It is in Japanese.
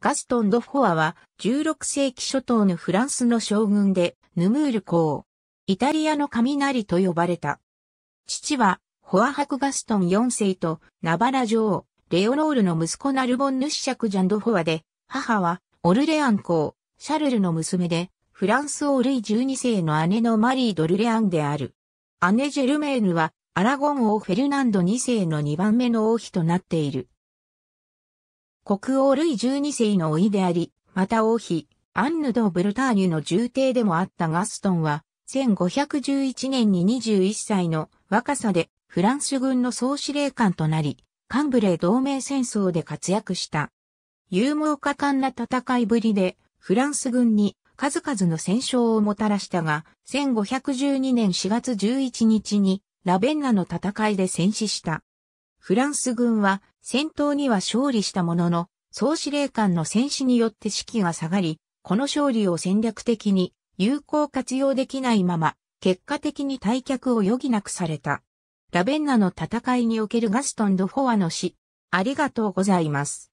ガストン・ド・フォアは16世紀初頭のフランスの将軍でヌムール公。イタリアの雷と呼ばれた。父はフォア博ガストン4世とナバラ女王、レオロールの息子ナルボンヌシシャクジャン・ド・フォアで、母はオルレアン公、シャルルの娘で、フランス王ルイ12世の姉のマリー・ドルレアンである。姉ジェルメーヌはアラゴン王フェルナンド2世の2番目の王妃となっている。国王ルイ12世の甥であり、また王妃、アンヌ・ド・ブルターニュの重邸でもあったガストンは、1511年に21歳の若さでフランス軍の総司令官となり、カンブレ同盟戦争で活躍した。勇猛果敢な戦いぶりで、フランス軍に数々の戦勝をもたらしたが、1512年4月11日にラベンナの戦いで戦死した。フランス軍は戦闘には勝利したものの、総司令官の戦死によって士気が下がり、この勝利を戦略的に有効活用できないまま、結果的に退却を余儀なくされた。ラベンナの戦いにおけるガストン・ド・フォアの死。ありがとうございます。